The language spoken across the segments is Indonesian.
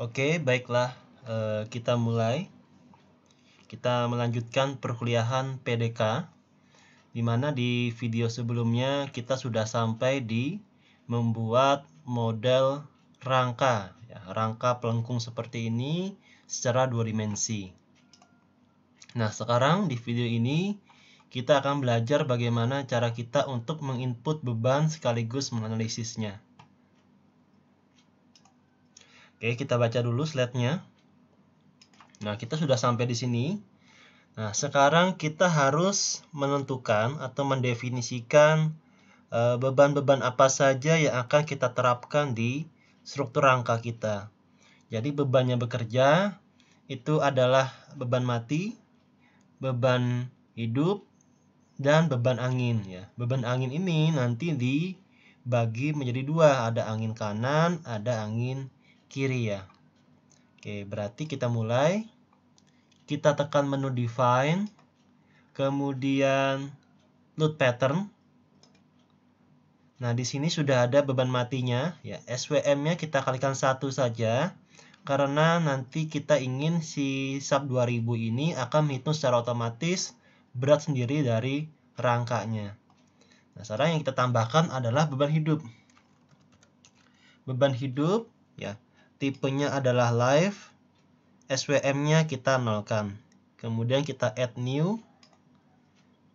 Oke, baiklah, e, kita mulai. Kita melanjutkan perkuliahan PDK, di mana di video sebelumnya kita sudah sampai di membuat model rangka, ya, rangka pelengkung seperti ini secara dua dimensi. Nah, sekarang di video ini kita akan belajar bagaimana cara kita untuk menginput beban sekaligus menganalisisnya. Oke, kita baca dulu slide-nya. Nah, kita sudah sampai di sini. Nah, sekarang kita harus menentukan atau mendefinisikan eh, beban-beban apa saja yang akan kita terapkan di struktur rangka kita. Jadi, bebannya bekerja itu adalah beban mati, beban hidup, dan beban angin. ya Beban angin ini nanti dibagi menjadi dua. Ada angin kanan, ada angin kiri ya. Oke, berarti kita mulai. Kita tekan menu define, kemudian load pattern. Nah, di sini sudah ada beban matinya ya. SWM-nya kita kalikan satu saja karena nanti kita ingin si sub 2000 ini akan menghitung secara otomatis berat sendiri dari rangkanya. Nah, sekarang yang kita tambahkan adalah beban hidup. Beban hidup ya tipenya adalah live SWM-nya kita nolkan. Kemudian kita add new.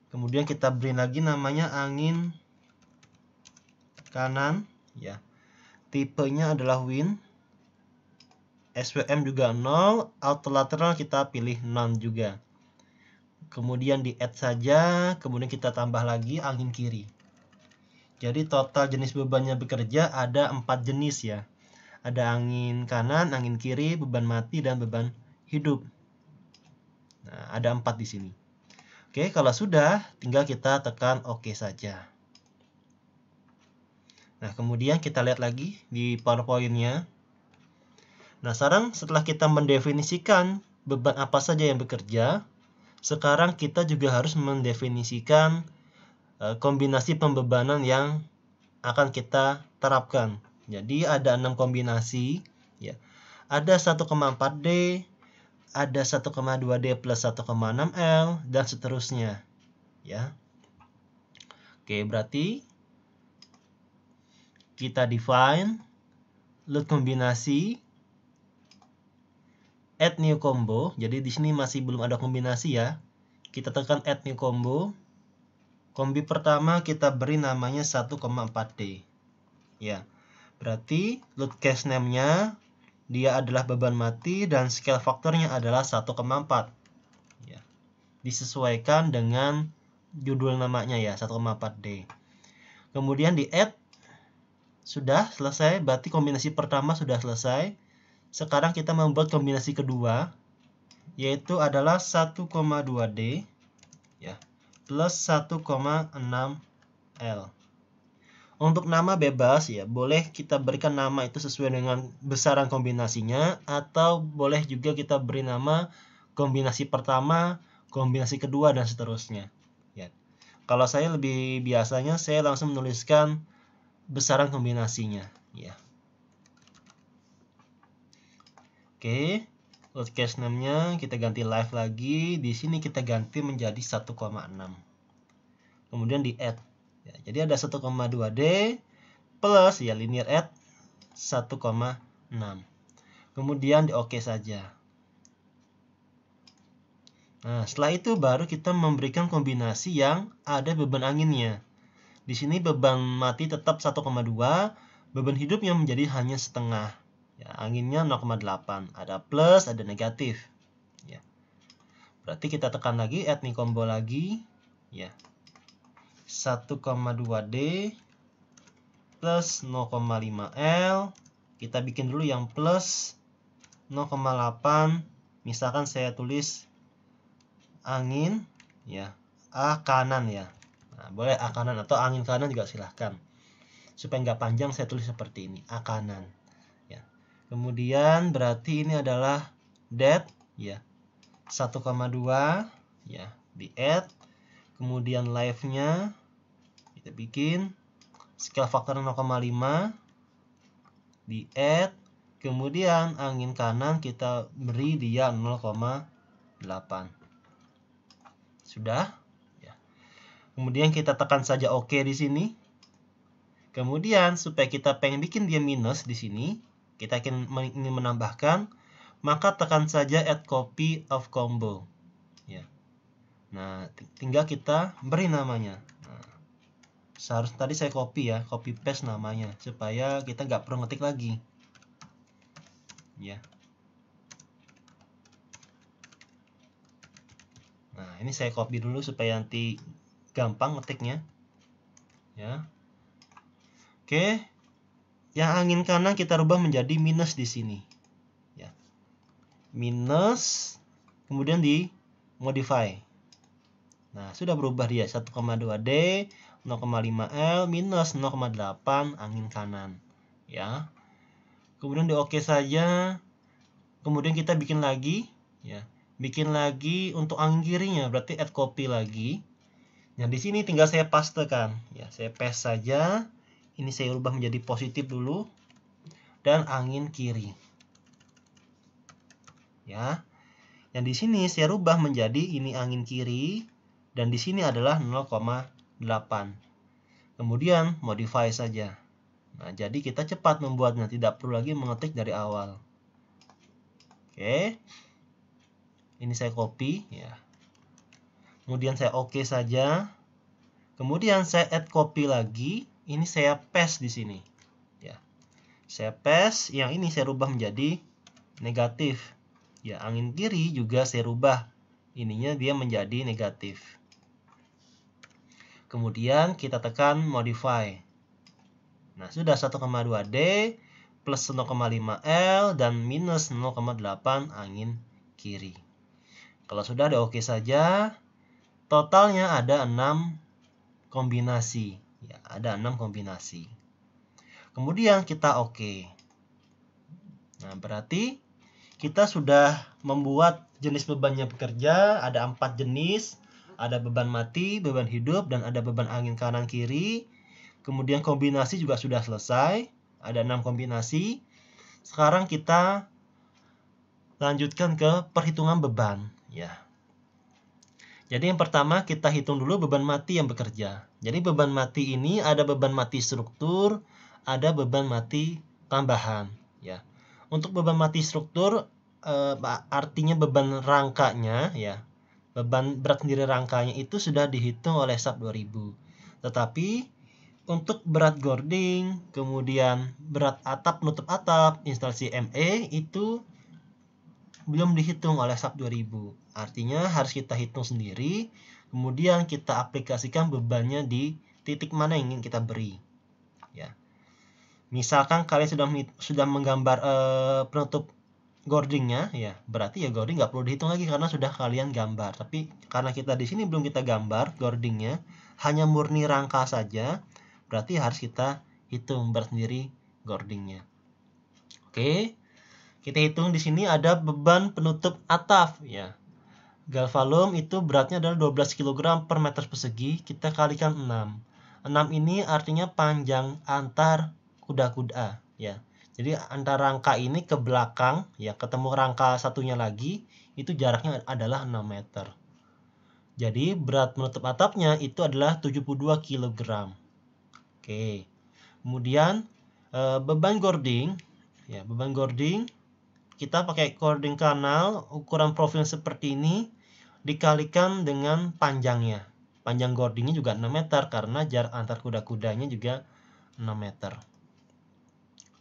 Kemudian kita beri lagi namanya angin kanan ya. Tipenya adalah wind. SWM juga nol, 0, lateral kita pilih non juga. Kemudian di add saja, kemudian kita tambah lagi angin kiri. Jadi total jenis bebannya bekerja ada 4 jenis ya ada angin kanan, angin kiri, beban mati, dan beban hidup. Nah, ada empat di sini. Oke, kalau sudah, tinggal kita tekan OK saja. Nah, kemudian kita lihat lagi di PowerPoint-nya. Nah, sekarang setelah kita mendefinisikan beban apa saja yang bekerja, sekarang kita juga harus mendefinisikan e, kombinasi pembebanan yang akan kita terapkan. Jadi ada 6 kombinasi ya. Ada 1,4D, ada 1,2D plus 1,6L dan seterusnya ya. Oke, berarti kita define load kombinasi add new combo. Jadi di sini masih belum ada kombinasi ya. Kita tekan add new combo. Kombi pertama kita beri namanya 1,4D. Ya. Berarti load cache name-nya dia adalah beban mati dan scale faktornya adalah 1,4. Ya. Disesuaikan dengan judul namanya ya, 1,4D. Kemudian di add sudah selesai, berarti kombinasi pertama sudah selesai. Sekarang kita membuat kombinasi kedua yaitu adalah 1,2D ya plus 1,6L. Untuk nama bebas ya, boleh kita berikan nama itu sesuai dengan besaran kombinasinya atau boleh juga kita beri nama kombinasi pertama, kombinasi kedua dan seterusnya. Ya. Kalau saya lebih biasanya saya langsung menuliskan besaran kombinasinya, ya. Oke, podcast cache namanya kita ganti live lagi. Di sini kita ganti menjadi 1,6. Kemudian di add Ya, jadi ada 1,2D plus ya linear at 1,6. Kemudian di OK saja. Nah, setelah itu baru kita memberikan kombinasi yang ada beban anginnya. Di sini beban mati tetap 1,2, beban hidupnya menjadi hanya setengah. Ya, anginnya 0,8, ada plus, ada negatif. Ya. Berarti kita tekan lagi, add nih combo lagi. Ya, 1,2D plus 0,5L. Kita bikin dulu yang plus 0,8. Misalkan saya tulis angin, ya A kanan ya. Nah, boleh A kanan atau angin kanan juga silahkan. Supaya nggak panjang saya tulis seperti ini, A kanan. Ya. Kemudian berarti ini adalah dead ya. 1,2 ya di add kemudian live-nya kita bikin scale factor 0,5 di add kemudian angin kanan kita beri dia 0,8 sudah ya. kemudian kita tekan saja OK di sini kemudian supaya kita pengen bikin dia minus di sini kita ingin menambahkan maka tekan saja add copy of combo Nah, tinggal kita beri namanya. Nah, seharusnya tadi saya copy ya, copy paste namanya supaya kita nggak perlu ngetik lagi. Ya. Nah, ini saya copy dulu supaya nanti gampang ngetiknya. Ya. Oke. Yang angin kanan kita rubah menjadi minus di sini. Ya. Minus kemudian di modify Nah, sudah berubah dia 1,2D, 0,5L, minus 0,8 angin kanan. Ya. Kemudian di oke saja. Kemudian kita bikin lagi. ya Bikin lagi untuk angin kirinya, berarti add copy lagi. Nah, di sini tinggal saya paste kan Ya, saya paste saja. Ini saya ubah menjadi positif dulu. Dan angin kiri. Ya. Yang nah, di sini saya rubah menjadi ini angin kiri, dan di sini adalah 0,8. Kemudian modify saja. Nah, jadi kita cepat membuatnya, tidak perlu lagi mengetik dari awal. Oke. Ini saya copy ya. Kemudian saya oke okay saja. Kemudian saya add copy lagi, ini saya paste di sini. Ya. Saya paste, yang ini saya rubah menjadi negatif. Ya, angin kiri juga saya rubah ininya dia menjadi negatif. Kemudian kita tekan modify. Nah, sudah 1,2D plus 0,5L dan minus 0,8 angin kiri. Kalau sudah ada oke saja, totalnya ada 6 kombinasi. Ya, ada 6 kombinasi. Kemudian kita oke. Nah, berarti kita sudah membuat jenis bebannya bekerja, ada empat jenis. Ada beban mati, beban hidup, dan ada beban angin kanan kiri. Kemudian kombinasi juga sudah selesai. Ada enam kombinasi. Sekarang kita lanjutkan ke perhitungan beban. Ya. Jadi yang pertama kita hitung dulu beban mati yang bekerja. Jadi beban mati ini ada beban mati struktur, ada beban mati tambahan. Ya. Untuk beban mati struktur eh, artinya beban rangkanya ya Beban berat sendiri rangkanya itu sudah dihitung oleh SAP 2000. Tetapi untuk berat gording, kemudian berat atap nutup atap, instalasi MA e itu belum dihitung oleh SAP 2000. Artinya harus kita hitung sendiri, kemudian kita aplikasikan bebannya di titik mana yang ingin kita beri. Ya. Misalkan kalian sudah sudah menggambar eh, penutup Gordingnya ya, berarti ya gording nggak perlu dihitung lagi karena sudah kalian gambar. Tapi karena kita di sini belum kita gambar gordingnya, hanya murni rangka saja, berarti harus kita hitung bersendiri gordingnya. Oke, kita hitung di sini ada beban penutup atap ya. Galvalum itu beratnya adalah 12 kg per meter persegi, kita kalikan 6. 6 ini artinya panjang antar kuda-kuda ya. Jadi antara rangka ini ke belakang ya ketemu rangka satunya lagi itu jaraknya adalah 6 meter. Jadi berat menutup atapnya itu adalah 72 kg. Oke. Kemudian eh, beban gording ya beban gording kita pakai gording kanal ukuran profil seperti ini dikalikan dengan panjangnya. Panjang gordingnya juga 6 meter karena jarak antar kuda-kudanya juga 6 meter.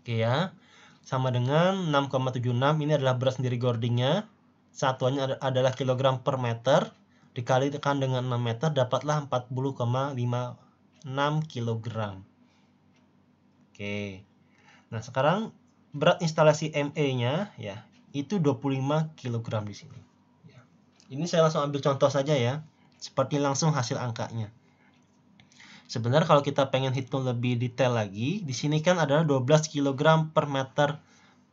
Oke ya. Sama dengan 6,76 ini adalah berat sendiri gordingnya. Satuannya adalah kilogram per meter. dikali Dikalikan dengan 6 meter dapatlah 40,56 kilogram. Oke. Nah, sekarang berat instalasi ME-nya ya, itu 25 kg di sini. Ya. Ini saya langsung ambil contoh saja ya, seperti langsung hasil angkanya. Sebenarnya kalau kita pengen hitung lebih detail lagi, di sini kan adalah 12 kg per meter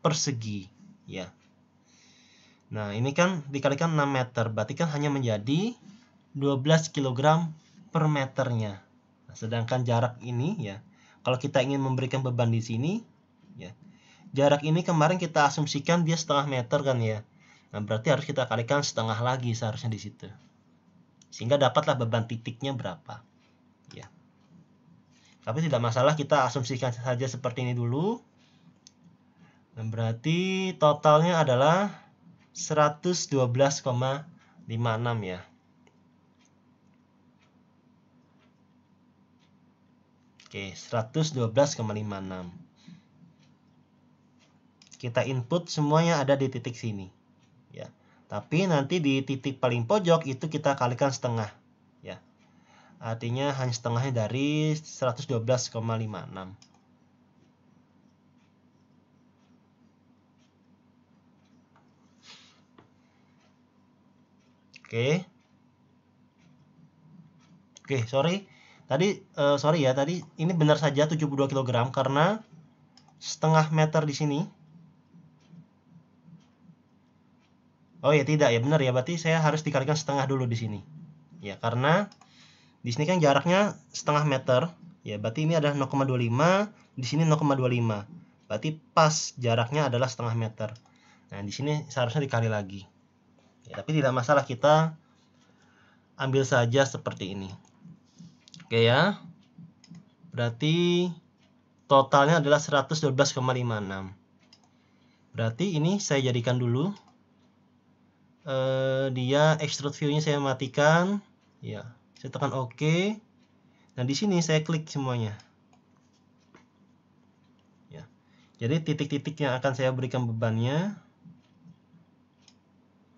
persegi, ya. Nah, ini kan dikalikan 6 meter, berarti kan hanya menjadi 12 kg per meternya. Nah, sedangkan jarak ini ya, kalau kita ingin memberikan beban di sini, ya. Jarak ini kemarin kita asumsikan dia setengah meter kan ya. Nah, berarti harus kita kalikan setengah lagi seharusnya di situ. Sehingga dapatlah beban titiknya berapa. Ya. Tapi tidak masalah kita asumsikan saja seperti ini dulu. Dan berarti totalnya adalah 112,56 ya. Oke, 112,56. Kita input semuanya ada di titik sini. Ya. Tapi nanti di titik paling pojok itu kita kalikan setengah. Artinya hanya setengahnya dari 112,56. Oke. Oke, sorry. Tadi uh, sorry ya, tadi ini benar saja 72 kg karena setengah meter di sini. Oh ya, tidak ya, benar ya. Berarti saya harus dikalikan setengah dulu di sini. Ya, karena di sini kan jaraknya setengah meter, ya berarti ini adalah 0,25, di sini 0,25. Berarti pas jaraknya adalah setengah meter. Nah, di sini seharusnya dikali lagi. Ya, tapi tidak masalah kita ambil saja seperti ini. Oke ya. Berarti totalnya adalah 112,56. Berarti ini saya jadikan dulu. Eh, dia extrude view-nya saya matikan. Ya, saya tekan OK Nah di sini saya klik semuanya ya jadi titik-titik yang akan saya berikan bebannya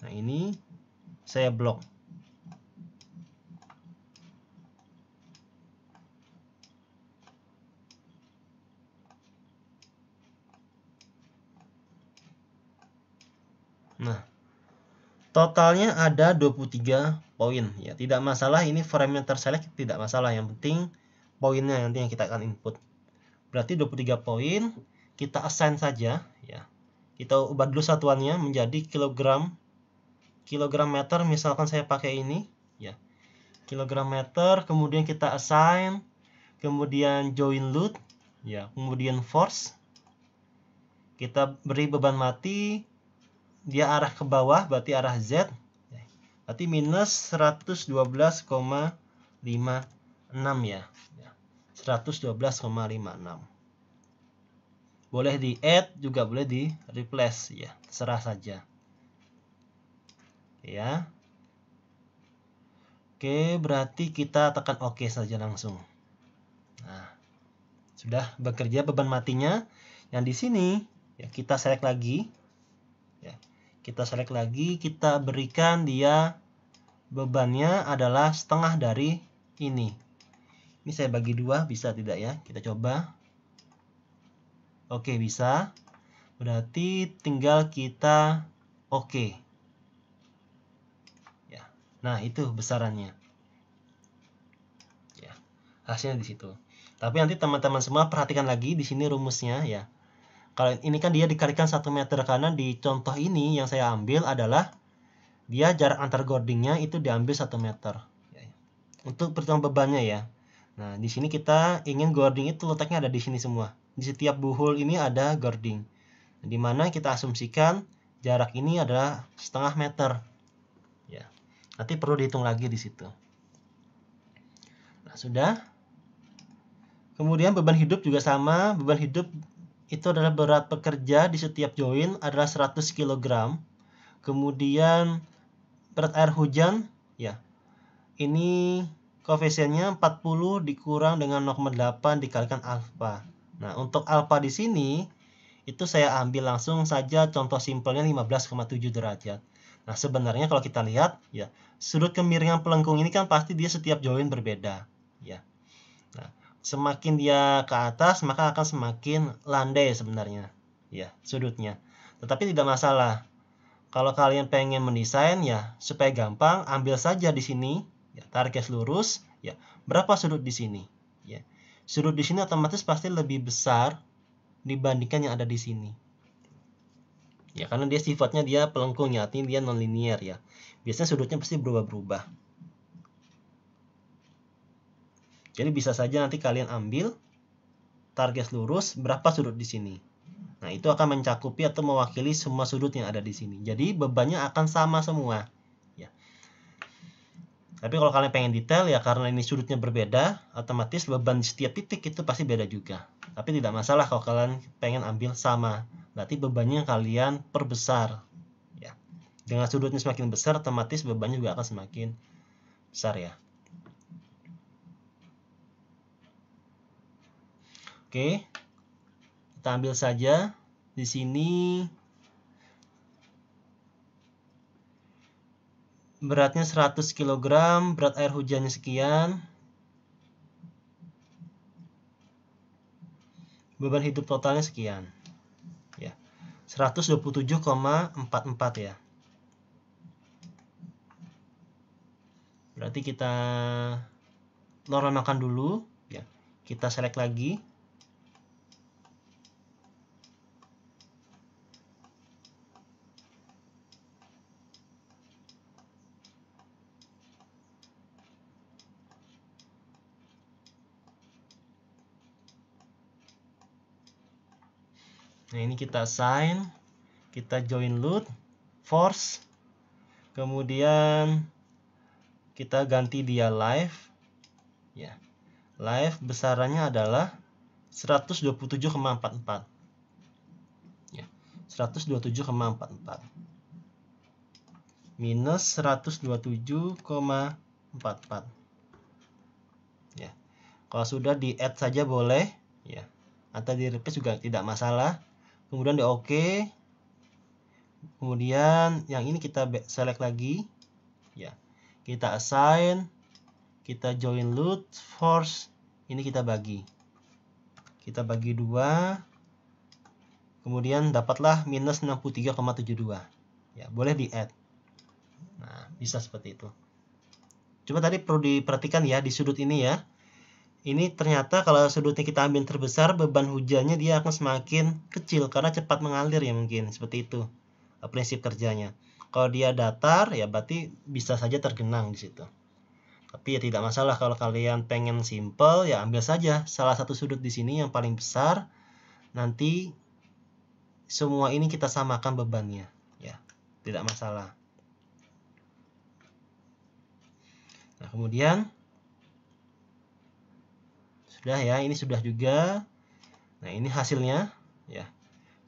nah ini saya blok nah Totalnya ada 23 poin ya. Tidak masalah ini frame yang terselect tidak masalah yang penting poinnya nanti yang kita akan input. Berarti 23 poin kita assign saja ya. Kita ubah dulu satuannya menjadi kilogram kilogram meter misalkan saya pakai ini ya. Kilogram meter kemudian kita assign kemudian join load ya, kemudian force kita beri beban mati dia arah ke bawah berarti arah Z berarti minus 112,56 ya 112,56 boleh di add juga boleh di replace ya serah saja ya Oke berarti kita tekan OK saja langsung nah sudah bekerja beban matinya yang di sini ya kita select lagi kita select lagi, kita berikan dia bebannya adalah setengah dari ini. Ini saya bagi dua, bisa tidak ya? Kita coba. Oke, bisa. Berarti tinggal kita oke. Ya. Nah, itu besarannya. Ya. Hasilnya di situ. Tapi nanti teman-teman semua perhatikan lagi di sini rumusnya ya. Kalau ini kan dia dikalikan 1 meter kanan di contoh ini yang saya ambil adalah dia jarak antar gordingnya itu diambil 1 meter. Untuk pertama bebannya ya. Nah, di sini kita ingin gording itu letaknya ada di sini semua. Di setiap buhul ini ada gording. Di mana kita asumsikan jarak ini adalah setengah meter. Ya. Nanti perlu dihitung lagi di situ. Nah, sudah. Kemudian beban hidup juga sama, beban hidup itu adalah berat pekerja di setiap join adalah 100 kg. Kemudian berat air hujan ya. Ini koefisiennya 40 dikurang dengan 0,8 dikalikan alfa. Nah, untuk alfa di sini itu saya ambil langsung saja contoh simpelnya 15,7 derajat. Nah, sebenarnya kalau kita lihat ya, sudut kemiringan pelengkung ini kan pasti dia setiap join berbeda ya. Nah, semakin dia ke atas maka akan semakin landai sebenarnya ya sudutnya tetapi tidak masalah kalau kalian pengen mendesain ya supaya gampang ambil saja di sini ya target lurus ya berapa sudut di sini ya sudut di sini otomatis pasti lebih besar dibandingkan yang ada di sini ya karena dia sifatnya dia pelengkung ya artinya dia nonlinear ya biasanya sudutnya pasti berubah-berubah Jadi bisa saja nanti kalian ambil target lurus berapa sudut di sini. Nah, itu akan mencakupi atau mewakili semua sudut yang ada di sini. Jadi bebannya akan sama semua. Ya. Tapi kalau kalian pengen detail ya karena ini sudutnya berbeda, otomatis beban di setiap titik itu pasti beda juga. Tapi tidak masalah kalau kalian pengen ambil sama. Berarti bebannya kalian perbesar. Ya. Dengan sudutnya semakin besar, otomatis bebannya juga akan semakin besar ya. Oke. Kita ambil saja di sini beratnya 100 kg, berat air hujannya sekian. Beban hidup totalnya sekian. Ya. 127,44 ya. Berarti kita telur makan dulu ya. Kita select lagi. Nah, ini kita sign, kita join loot, force, kemudian kita ganti dia live. Ya. Live besarannya adalah 127,44. Ya. 127,44 minus 127,44 ya kalau sudah di add saja boleh ya atau di replace juga tidak masalah kemudian di OK kemudian yang ini kita select lagi ya kita assign kita join loot force ini kita bagi kita bagi dua kemudian dapatlah minus 63,72 ya boleh di add nah bisa seperti itu Cuma tadi perlu diperhatikan ya di sudut ini ya ini ternyata kalau sudutnya kita ambil terbesar beban hujannya dia akan semakin kecil karena cepat mengalir ya mungkin seperti itu eh, prinsip kerjanya kalau dia datar ya berarti bisa saja tergenang di situ tapi ya tidak masalah kalau kalian pengen simple ya ambil saja salah satu sudut di sini yang paling besar nanti semua ini kita samakan bebannya ya tidak masalah nah kemudian sudah ya, ini sudah juga. Nah, ini hasilnya ya.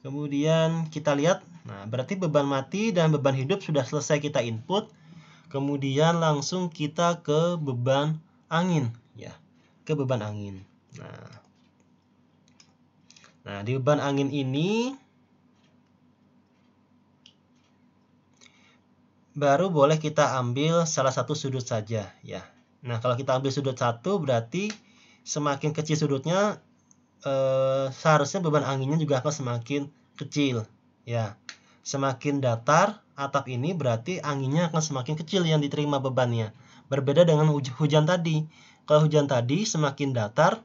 Kemudian kita lihat, nah berarti beban mati dan beban hidup sudah selesai kita input. Kemudian langsung kita ke beban angin ya, ke beban angin. Nah. Nah, di beban angin ini baru boleh kita ambil salah satu sudut saja ya. Nah, kalau kita ambil sudut satu berarti semakin kecil sudutnya eh, seharusnya beban anginnya juga akan semakin kecil ya semakin datar atap ini berarti anginnya akan semakin kecil yang diterima bebannya berbeda dengan huj hujan tadi kalau hujan tadi semakin datar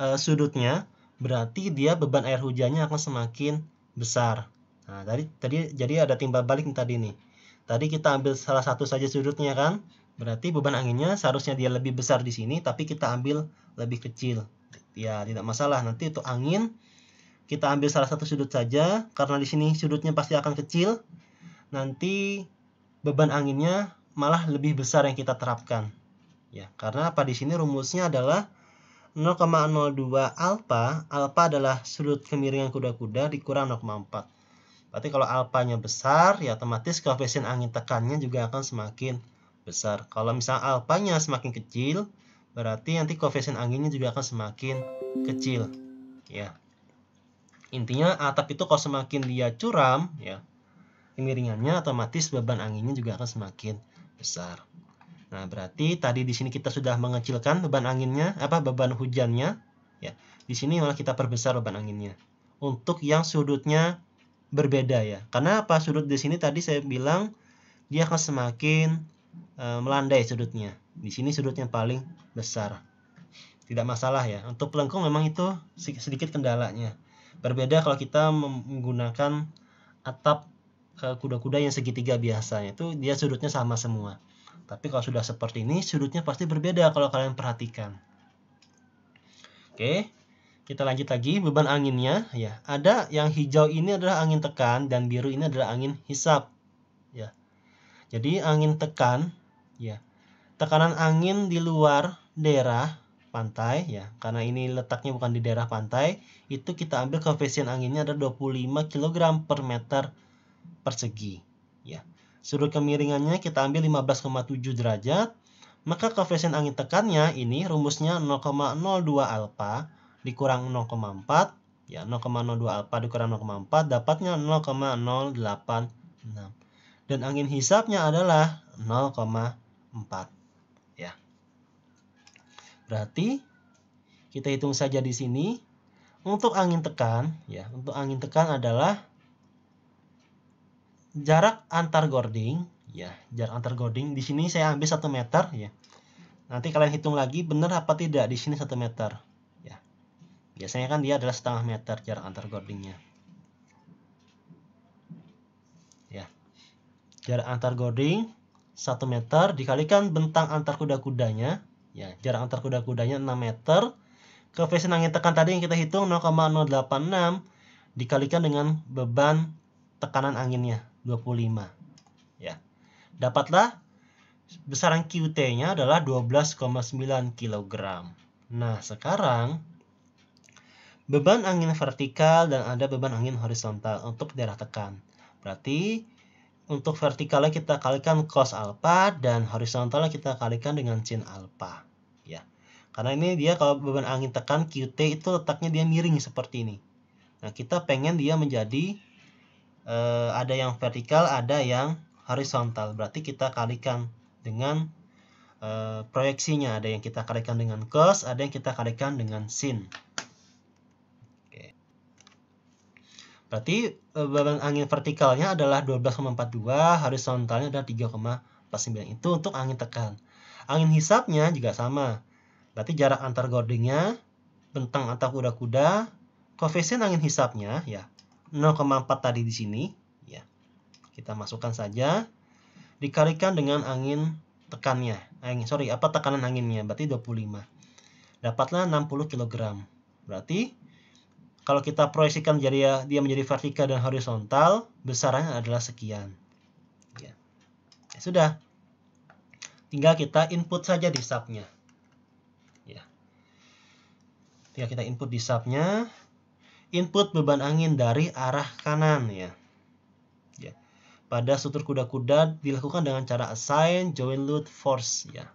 eh, sudutnya berarti dia beban air hujannya akan semakin besar nah tadi tadi jadi ada timbal balik nih tadi nih tadi kita ambil salah satu saja sudutnya kan berarti beban anginnya seharusnya dia lebih besar di sini tapi kita ambil lebih kecil ya tidak masalah nanti itu angin kita ambil salah satu sudut saja karena di sini sudutnya pasti akan kecil nanti beban anginnya malah lebih besar yang kita terapkan ya karena apa di sini rumusnya adalah 0,02 alfa alfa adalah sudut kemiringan kuda-kuda dikurang 0,4 berarti kalau alfanya besar ya otomatis koefisien angin tekannya juga akan semakin besar kalau misalnya alfanya semakin kecil berarti nanti koefisien anginnya juga akan semakin kecil ya intinya atap itu kalau semakin dia curam ya kemiringannya otomatis beban anginnya juga akan semakin besar nah berarti tadi di sini kita sudah mengecilkan beban anginnya apa beban hujannya ya di sini malah kita perbesar beban anginnya untuk yang sudutnya berbeda ya karena apa sudut di sini tadi saya bilang dia akan semakin e, melandai sudutnya di sini sudut paling besar. Tidak masalah ya. Untuk pelengkung memang itu sedikit kendalanya. Berbeda kalau kita menggunakan atap kuda-kuda yang segitiga biasanya itu dia sudutnya sama semua. Tapi kalau sudah seperti ini sudutnya pasti berbeda kalau kalian perhatikan. Oke. Kita lanjut lagi beban anginnya ya. Ada yang hijau ini adalah angin tekan dan biru ini adalah angin hisap. Ya. Jadi angin tekan ya Tekanan angin di luar daerah pantai ya, karena ini letaknya bukan di daerah pantai, itu kita ambil koefisien anginnya ada 25 kg per meter persegi ya. Sudut kemiringannya kita ambil 15,7 derajat, maka koefisien angin tekannya ini rumusnya 0,02 alfa dikurang 0,4 ya 0,02 alfa dikurang 0,4 dapatnya 0,086 dan angin hisapnya adalah 0,4 Berarti kita hitung saja di sini. Untuk angin tekan, ya, untuk angin tekan adalah jarak antar gording, ya, jarak antar gording. Di sini saya ambil 1 meter, ya. Nanti kalian hitung lagi benar apa tidak di sini 1 meter, ya. Biasanya kan dia adalah setengah meter jarak antar gordingnya. Ya. Jarak antar gording 1 meter dikalikan bentang antar kuda-kudanya ya jarak antar kuda-kudanya 6 meter koefisien angin tekan tadi yang kita hitung 0,086 dikalikan dengan beban tekanan anginnya 25 ya dapatlah besaran QT-nya adalah 12,9 kg nah sekarang beban angin vertikal dan ada beban angin horizontal untuk daerah tekan berarti untuk vertikalnya kita kalikan cos alpha dan horizontalnya kita kalikan dengan sin alpha. Ya. Karena ini dia kalau beban angin tekan QT itu letaknya dia miring seperti ini. Nah, kita pengen dia menjadi eh, ada yang vertikal, ada yang horizontal. Berarti kita kalikan dengan eh, proyeksinya. Ada yang kita kalikan dengan cos, ada yang kita kalikan dengan sin. Berarti eh, beban angin vertikalnya adalah 12,42, horizontalnya adalah 3,49. Itu untuk angin tekan. Angin hisapnya juga sama. Berarti jarak antar gordingnya, bentang atau kuda-kuda, koefisien angin hisapnya ya 0,4 tadi di sini ya. Kita masukkan saja dikalikan dengan angin tekannya. Angin sorry, apa tekanan anginnya? Berarti 25. Dapatlah 60 kg. Berarti kalau kita proyeksikan jadi ya, dia menjadi vertikal dan horizontal, besarnya adalah sekian. Ya. ya sudah. Tinggal kita input saja di subnya. Ya. Tinggal kita input di subnya. Input beban angin dari arah kanan ya. ya. Pada struktur kuda-kuda dilakukan dengan cara assign joint load force ya.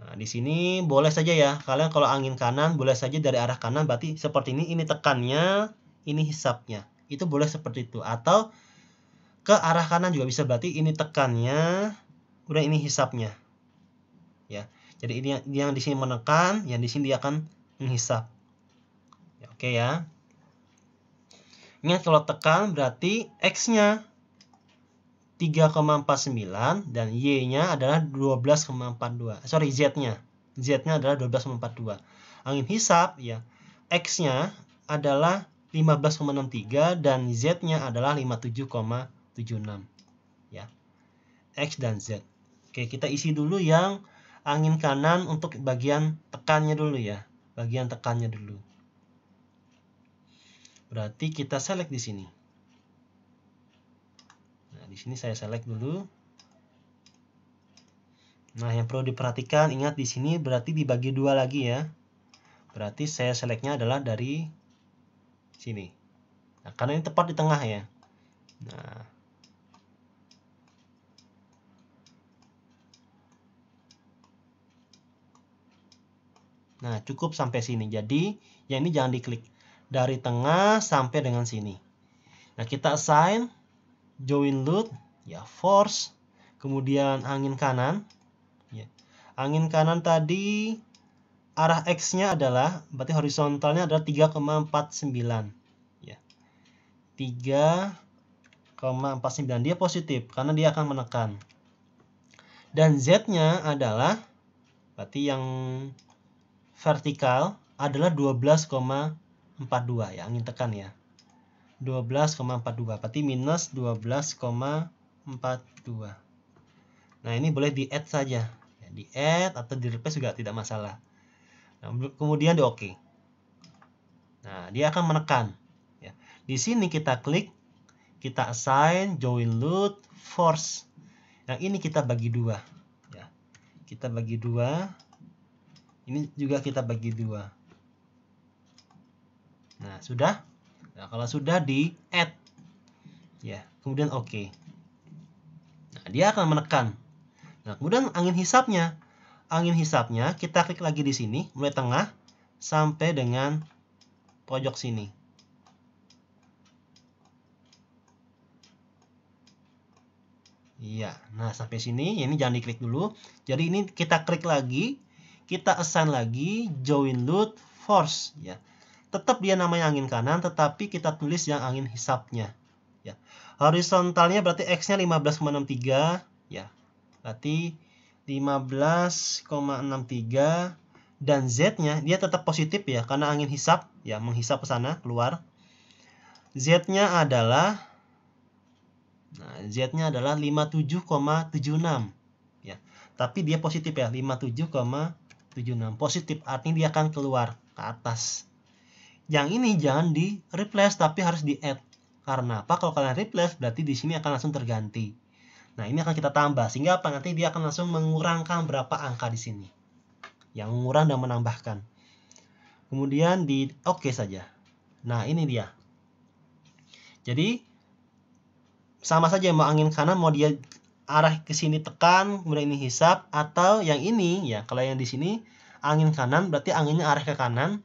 Nah, di sini boleh saja ya, kalian kalau angin kanan boleh saja dari arah kanan berarti seperti ini, ini tekannya, ini hisapnya. Itu boleh seperti itu atau ke arah kanan juga bisa berarti ini tekannya, udah ini hisapnya. Ya. Jadi ini yang, yang di sini menekan, yang di sini dia akan menghisap. Ya, oke ya. ini kalau tekan berarti x-nya 3,49 dan Y-nya adalah 12,42. Eh, sorry, Z-nya. Z-nya adalah 12,42. Angin hisap ya. X-nya adalah 15,63 dan Z-nya adalah 57,76 ya. X dan Z. Oke, kita isi dulu yang angin kanan untuk bagian tekannya dulu ya. Bagian tekannya dulu. Berarti kita select di sini di sini saya select dulu. Nah, yang perlu diperhatikan ingat di sini berarti dibagi dua lagi ya. Berarti saya selectnya adalah dari sini. Nah, karena ini tepat di tengah ya. Nah. Nah, cukup sampai sini. Jadi, yang ini jangan diklik. Dari tengah sampai dengan sini. Nah, kita assign join load ya force kemudian angin kanan ya. angin kanan tadi arah x-nya adalah berarti horizontalnya adalah 3,49 ya 3,49 dia positif karena dia akan menekan dan z-nya adalah berarti yang vertikal adalah 12,42 ya angin tekan ya 12,42 berarti minus 12,42 nah ini boleh di add saja ya, di add atau di replace juga tidak masalah nah, kemudian di ok nah dia akan menekan ya. di sini kita klik kita assign join load force yang ini kita bagi dua ya. kita bagi dua ini juga kita bagi dua nah sudah Nah, kalau sudah di add ya, kemudian oke. Okay. Nah, dia akan menekan. Nah, kemudian angin hisapnya. Angin hisapnya kita klik lagi di sini, mulai tengah sampai dengan pojok sini. Iya, nah sampai sini, ini jangan diklik dulu. Jadi ini kita klik lagi, kita assign lagi join load force ya. Tetap dia namanya angin kanan, tetapi kita tulis yang angin hisapnya. Ya. Horizontalnya berarti X-nya 15,63. Ya. Berarti 15,63 dan Z-nya dia tetap positif ya karena angin hisap ya menghisap ke sana keluar. Z-nya adalah nah Z-nya adalah 57,76 ya. Tapi dia positif ya 57,76 positif artinya dia akan keluar ke atas yang ini jangan di replace tapi harus di add. Karena apa? Kalau kalian replace berarti di sini akan langsung terganti. Nah, ini akan kita tambah sehingga apa? Nanti dia akan langsung mengurangkan berapa angka di sini. Yang mengurang dan menambahkan. Kemudian di oke okay saja. Nah, ini dia. Jadi sama saja mau angin kanan mau dia arah ke sini tekan, kemudian ini hisap atau yang ini ya, kalau yang di sini angin kanan berarti anginnya arah ke kanan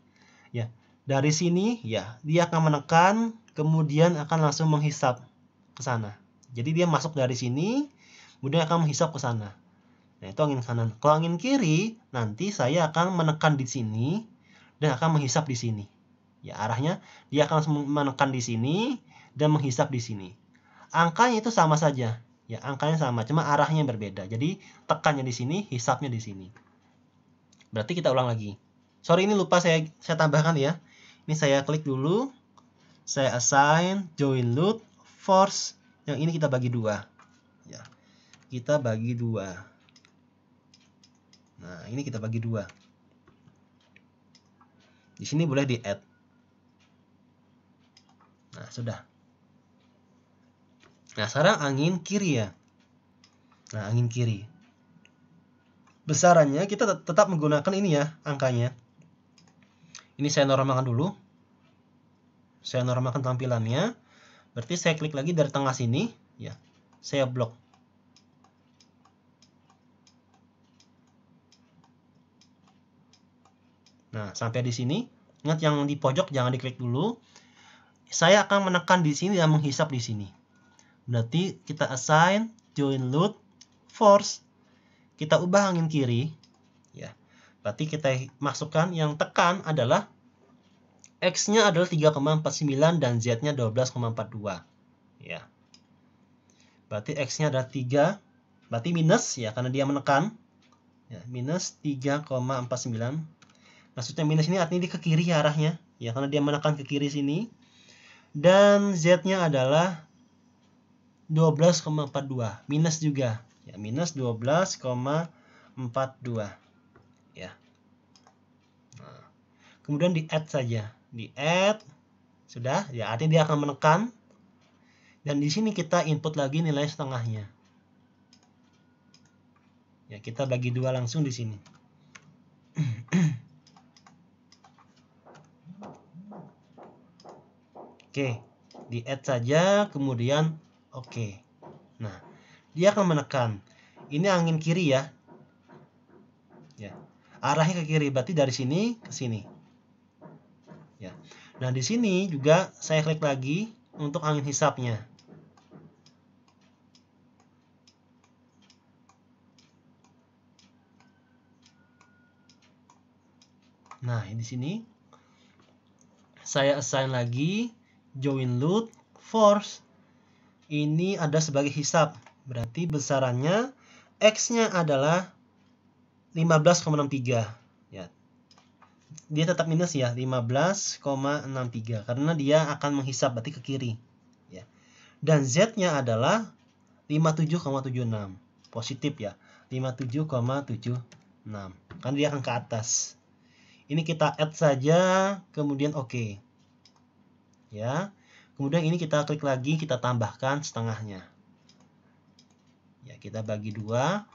ya. Dari sini ya, dia akan menekan, kemudian akan langsung menghisap ke sana. Jadi dia masuk dari sini, kemudian akan menghisap ke sana. Nah, itu angin kanan. Kalau angin kiri, nanti saya akan menekan di sini dan akan menghisap di sini. Ya, arahnya dia akan menekan di sini dan menghisap di sini. Angkanya itu sama saja. Ya, angkanya sama, cuma arahnya berbeda. Jadi, tekannya di sini, hisapnya di sini. Berarti kita ulang lagi. Sorry ini lupa saya saya tambahkan ya. Ini saya klik dulu. Saya assign join load force. Yang ini kita bagi dua. Ya. Kita bagi dua. Nah, ini kita bagi dua. Di sini boleh di add. Nah, sudah. Nah, sekarang angin kiri ya. Nah, angin kiri. Besarannya kita tetap menggunakan ini ya, angkanya. Ini saya normalkan dulu. Saya normalkan tampilannya. Berarti saya klik lagi dari tengah sini, ya. Saya blok. Nah, sampai di sini. Ingat yang di pojok jangan diklik dulu. Saya akan menekan di sini dan menghisap di sini. Berarti kita assign join load force. Kita ubah angin kiri Berarti kita masukkan yang tekan adalah X-nya adalah 3,49 dan Z-nya 12,42. Ya. Berarti X-nya adalah 3, berarti minus ya karena dia menekan. Ya, minus 3,49. Maksudnya minus ini artinya di ke kiri arahnya ya karena dia menekan ke kiri sini. Dan Z-nya adalah 12,42. Minus juga. Ya, minus 12,42 ya. Nah. kemudian di add saja, di add sudah, ya artinya dia akan menekan dan di sini kita input lagi nilai setengahnya. Ya, kita bagi dua langsung di sini. Oke, di add saja, kemudian oke. Nah, dia akan menekan. Ini angin kiri ya. Ya, arahnya ke kiri berarti dari sini ke sini ya nah di sini juga saya klik lagi untuk angin hisapnya nah di sini saya assign lagi join load force ini ada sebagai hisap berarti besarannya x-nya adalah 15,63 ya. Dia tetap minus ya, 15,63 karena dia akan menghisap berarti ke kiri ya. Dan Z-nya adalah 57,76. Positif ya. 57,76. Kan dia akan ke atas. Ini kita add saja kemudian oke. Okay. Ya. Kemudian ini kita klik lagi, kita tambahkan setengahnya. Ya, kita bagi dua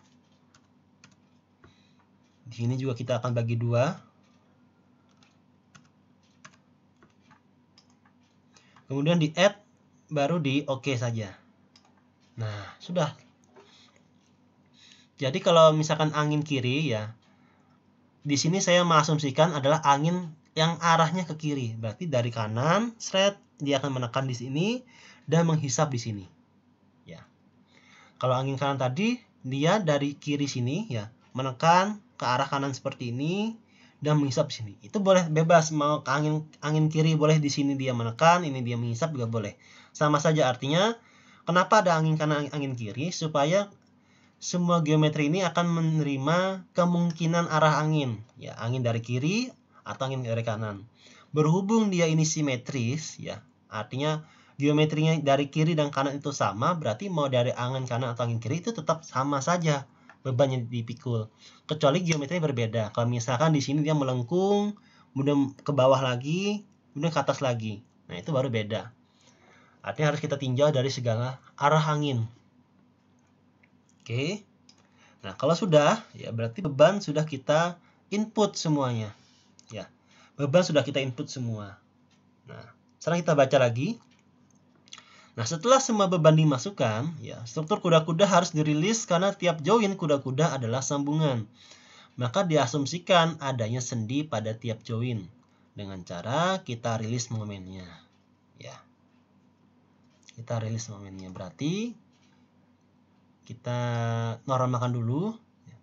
di sini juga kita akan bagi dua. Kemudian di add, baru di OK saja. Nah, sudah. Jadi kalau misalkan angin kiri ya, di sini saya mengasumsikan adalah angin yang arahnya ke kiri. Berarti dari kanan, seret, dia akan menekan di sini dan menghisap di sini. Ya. Kalau angin kanan tadi, dia dari kiri sini ya, menekan ke arah kanan seperti ini dan menghisap di sini. Itu boleh bebas mau ke angin angin kiri boleh di sini dia menekan, ini dia menghisap juga boleh. Sama saja artinya kenapa ada angin kanan angin kiri supaya semua geometri ini akan menerima kemungkinan arah angin, ya angin dari kiri atau angin dari kanan. Berhubung dia ini simetris ya, artinya geometrinya dari kiri dan kanan itu sama, berarti mau dari angin kanan atau angin kiri itu tetap sama saja beban yang dipikul. Kecuali geometrinya berbeda. Kalau misalkan di sini dia melengkung, kemudian ke bawah lagi, kemudian ke atas lagi. Nah, itu baru beda. Artinya harus kita tinjau dari segala arah angin. Oke. Nah, kalau sudah, ya berarti beban sudah kita input semuanya. Ya. Beban sudah kita input semua. Nah, sekarang kita baca lagi. Nah, setelah semua beban dimasukkan, ya, struktur kuda-kuda harus dirilis karena tiap join kuda-kuda adalah sambungan. Maka diasumsikan adanya sendi pada tiap join dengan cara kita rilis momennya. Ya. Kita rilis momennya berarti kita makan dulu. Ya.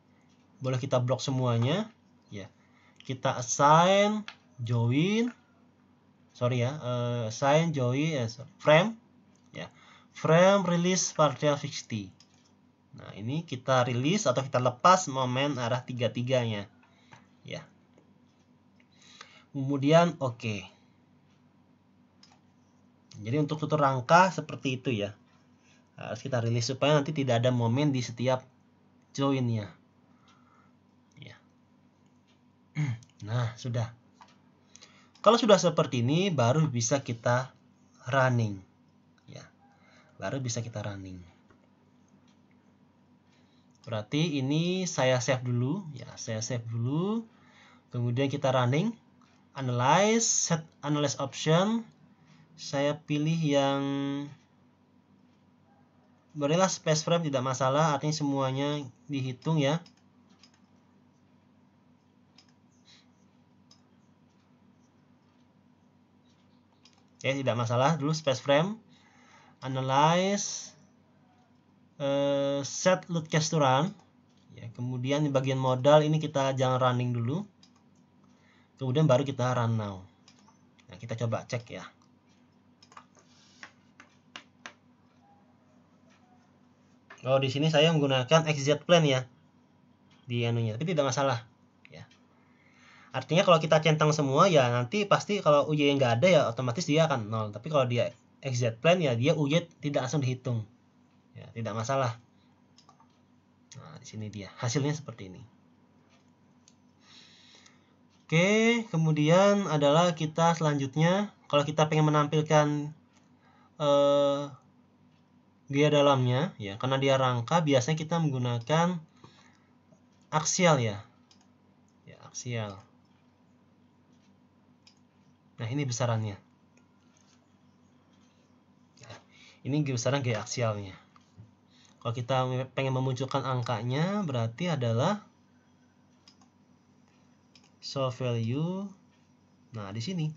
Boleh kita blok semuanya, ya. Kita assign join sorry ya, eh, assign join ya, frame frame release partial fixity. Nah, ini kita rilis atau kita lepas momen arah tiga-tiganya. Ya. Kemudian oke. Okay. Jadi untuk tutur rangka seperti itu ya. Harus kita rilis supaya nanti tidak ada momen di setiap joinnya. Ya. Nah, sudah. Kalau sudah seperti ini baru bisa kita running. Baru bisa kita running. Berarti ini saya save dulu. Ya, saya save dulu. Kemudian kita running. Analyze, set analyze option. Saya pilih yang berilah space frame tidak masalah artinya semuanya dihitung ya Oke, tidak masalah dulu space frame analyze uh, set load cash to run ya, kemudian di bagian modal ini kita jangan running dulu kemudian baru kita run now nah, kita coba cek ya kalau oh, di sini saya menggunakan XZ plan ya di anunya tapi tidak masalah ya artinya kalau kita centang semua ya nanti pasti kalau UJ nggak ada ya otomatis dia akan nol tapi kalau dia XZ plan ya dia UY tidak langsung dihitung ya tidak masalah nah di sini dia hasilnya seperti ini Oke, kemudian adalah kita selanjutnya kalau kita pengen menampilkan eh, dia dalamnya ya, karena dia rangka biasanya kita menggunakan aksial ya. Ya, aksial. Nah, ini besarannya. ini besaran gaya aksialnya. Kalau kita pengen memunculkan angkanya, berarti adalah so value. Nah, di sini.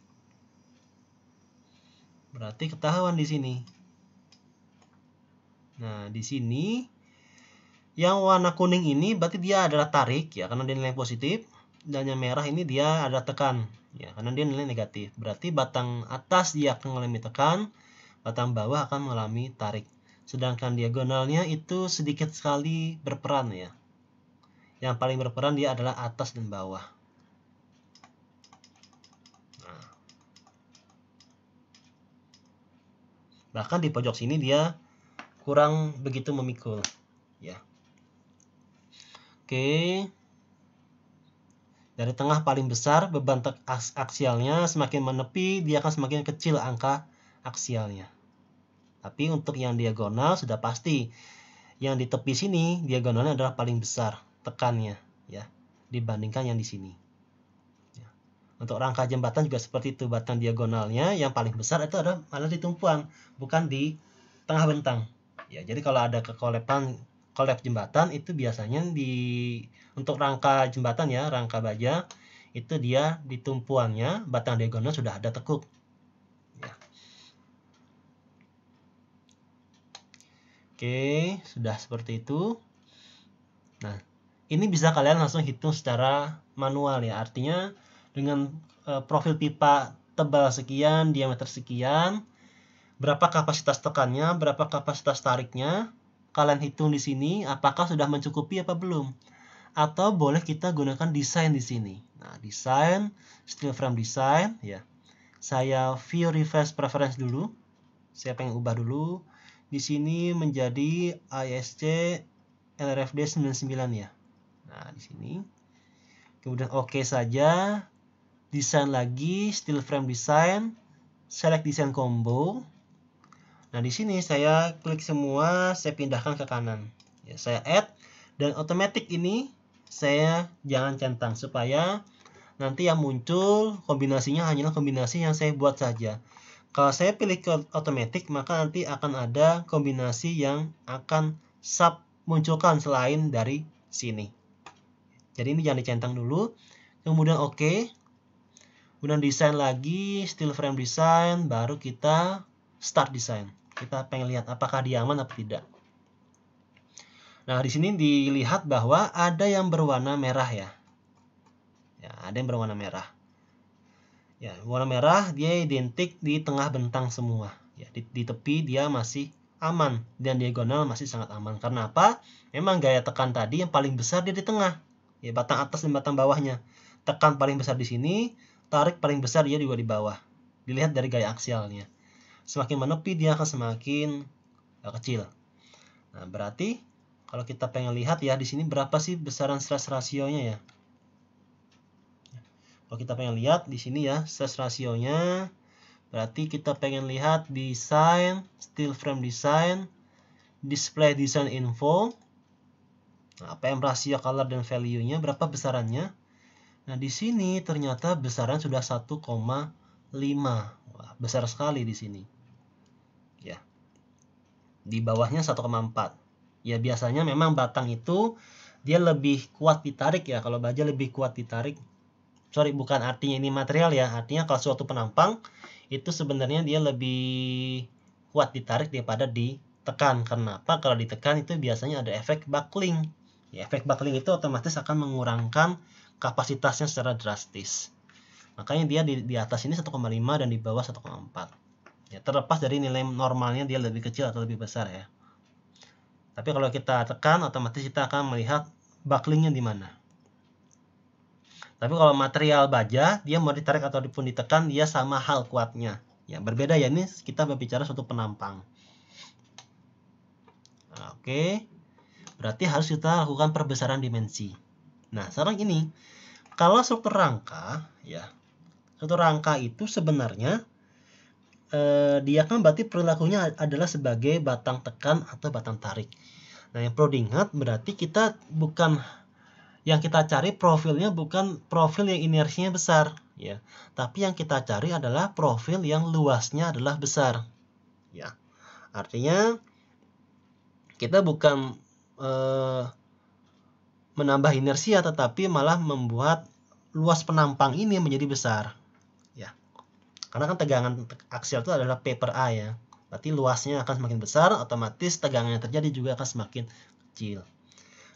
Berarti ketahuan di sini. Nah, di sini yang warna kuning ini berarti dia adalah tarik ya, karena dia nilai positif. Dan yang merah ini dia ada tekan ya, karena dia nilai negatif. Berarti batang atas dia akan mengalami tekan batang bawah akan mengalami tarik. Sedangkan diagonalnya itu sedikit sekali berperan ya. Yang paling berperan dia adalah atas dan bawah. Nah. Bahkan di pojok sini dia kurang begitu memikul ya. Oke. Dari tengah paling besar beban aksialnya semakin menepi dia akan semakin kecil angka aksialnya. Tapi untuk yang diagonal sudah pasti yang di tepi sini diagonalnya adalah paling besar tekannya ya dibandingkan yang di sini. Ya. Untuk rangka jembatan juga seperti itu batang diagonalnya yang paling besar itu ada malah di tumpuan bukan di tengah bentang. Ya, jadi kalau ada kekolepan kolep jembatan itu biasanya di untuk rangka jembatan ya, rangka baja itu dia di tumpuannya batang diagonal sudah ada tekuk. Oke, sudah seperti itu. Nah, ini bisa kalian langsung hitung secara manual ya. Artinya dengan e, profil pipa tebal sekian, diameter sekian, berapa kapasitas tekannya, berapa kapasitas tariknya, kalian hitung di sini apakah sudah mencukupi apa belum. Atau boleh kita gunakan desain di sini. Nah, desain, steel frame design ya. Saya view reverse preference dulu. Saya pengen ubah dulu di sini menjadi ISC LRFD 99 ya. Nah, di sini. Kemudian oke okay saja. Desain lagi, steel frame design, select design combo. Nah, di sini saya klik semua, saya pindahkan ke kanan. Ya, saya add dan otomatis ini saya jangan centang supaya nanti yang muncul kombinasinya hanyalah kombinasi yang saya buat saja. Kalau saya pilih ke automatic, maka nanti akan ada kombinasi yang akan sub munculkan selain dari sini. Jadi ini jangan dicentang dulu. Kemudian oke. Okay. Kemudian desain lagi, still frame design, baru kita start design. Kita pengen lihat apakah dia aman atau tidak. Nah, di sini dilihat bahwa ada yang berwarna merah ya. Ya, ada yang berwarna merah. Ya, warna merah dia identik di tengah bentang semua. Ya, di, di tepi dia masih aman dan diagonal masih sangat aman. Karena apa? Memang gaya tekan tadi yang paling besar dia di tengah. Ya, batang atas dan batang bawahnya. Tekan paling besar di sini, tarik paling besar dia juga di bawah. Dilihat dari gaya aksialnya. Semakin menepi dia akan semakin eh, kecil. Nah, berarti kalau kita pengen lihat ya di sini berapa sih besaran stress rasionya ya? Kalau kita pengen lihat di sini ya, stress rasionya. Berarti kita pengen lihat design, steel frame design, display design info. Nah, PM rasio color dan value-nya berapa besarannya? Nah, di sini ternyata besaran sudah 1,5. Wah, besar sekali di sini. Ya. Di bawahnya 1,4. Ya, biasanya memang batang itu dia lebih kuat ditarik ya. Kalau baja lebih kuat ditarik sorry bukan artinya ini material ya artinya kalau suatu penampang itu sebenarnya dia lebih kuat ditarik daripada ditekan karena apa kalau ditekan itu biasanya ada efek buckling ya, efek buckling itu otomatis akan mengurangkan kapasitasnya secara drastis makanya dia di, di atas ini 1,5 dan di bawah 1,4 ya terlepas dari nilai normalnya dia lebih kecil atau lebih besar ya tapi kalau kita tekan otomatis kita akan melihat bucklingnya di mana tapi kalau material baja, dia mau ditarik ataupun ditekan, dia sama hal kuatnya. Ya, berbeda ya ini kita berbicara suatu penampang. Nah, oke. Berarti harus kita lakukan perbesaran dimensi. Nah, sekarang ini kalau struktur rangka ya, struktur rangka itu sebenarnya eh, dia kan berarti perilakunya adalah sebagai batang tekan atau batang tarik. Nah, yang perlu diingat berarti kita bukan yang kita cari profilnya bukan profil yang inersinya besar ya tapi yang kita cari adalah profil yang luasnya adalah besar ya artinya kita bukan eh, menambah inersia tetapi malah membuat luas penampang ini menjadi besar ya karena kan tegangan aksial itu adalah paper per A ya berarti luasnya akan semakin besar otomatis tegangannya terjadi juga akan semakin kecil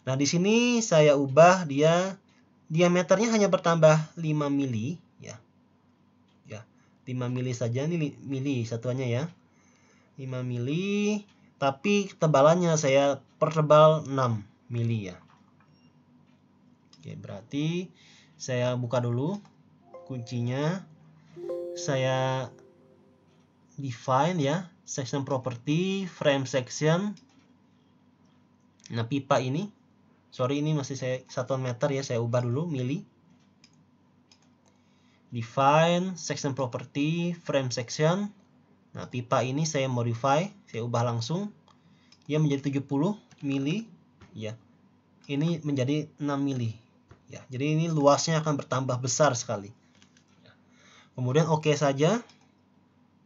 Nah, di sini saya ubah dia diameternya hanya bertambah 5 mili ya. Ya, 5 mili saja nih mili satuannya ya. 5 mili tapi tebalannya saya pertebal 6 mili ya. Oke, berarti saya buka dulu kuncinya. Saya define ya, section property, frame section. Nah, pipa ini sorry ini masih saya satuan meter ya saya ubah dulu mili define section property frame section nah pipa ini saya modify saya ubah langsung dia menjadi 70 mili ya ini menjadi 6 mili ya jadi ini luasnya akan bertambah besar sekali kemudian oke okay saja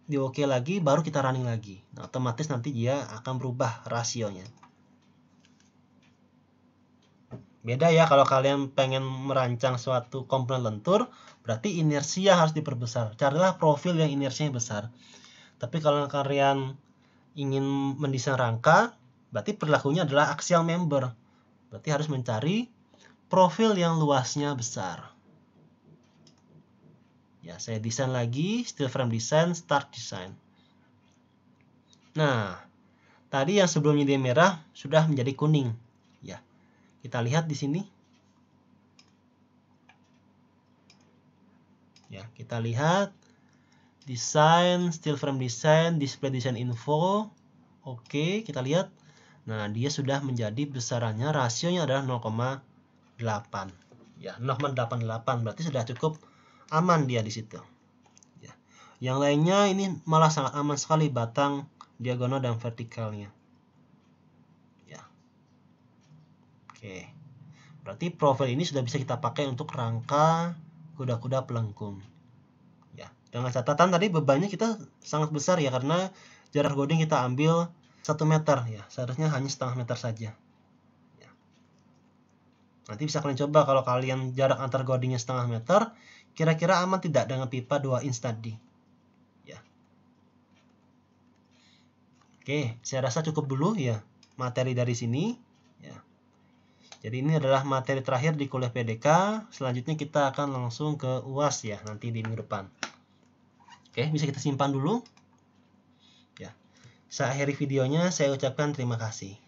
di oke okay lagi baru kita running lagi nah, otomatis nanti dia akan berubah rasionya Beda ya kalau kalian pengen merancang suatu komponen lentur, berarti inersia harus diperbesar. Carilah profil yang inersinya besar. Tapi kalau kalian ingin mendesain rangka, berarti perilakunya adalah axial member. Berarti harus mencari profil yang luasnya besar. Ya, saya desain lagi, still frame design, start design. Nah, tadi yang sebelumnya dia merah sudah menjadi kuning. Kita lihat di sini. Ya, kita lihat design, still frame design, display design info. Oke, kita lihat. Nah, dia sudah menjadi besarannya rasionya adalah 0,8. Ya, 0,88 berarti sudah cukup aman dia di situ. Ya. Yang lainnya ini malah sangat aman sekali batang diagonal dan vertikalnya. Oke. Berarti profil ini sudah bisa kita pakai untuk rangka kuda-kuda pelengkung. Ya, dengan catatan tadi bebannya kita sangat besar ya karena jarak goding kita ambil 1 meter ya, seharusnya hanya setengah meter saja. Ya. Nanti bisa kalian coba kalau kalian jarak antar godingnya setengah meter, kira-kira aman tidak dengan pipa 2 inch tadi? Ya. Oke, saya rasa cukup dulu ya materi dari sini. Jadi ini adalah materi terakhir di kuliah PDK. Selanjutnya kita akan langsung ke UAS ya nanti di minggu depan. Oke, bisa kita simpan dulu. Ya. Saya akhiri videonya, saya ucapkan terima kasih.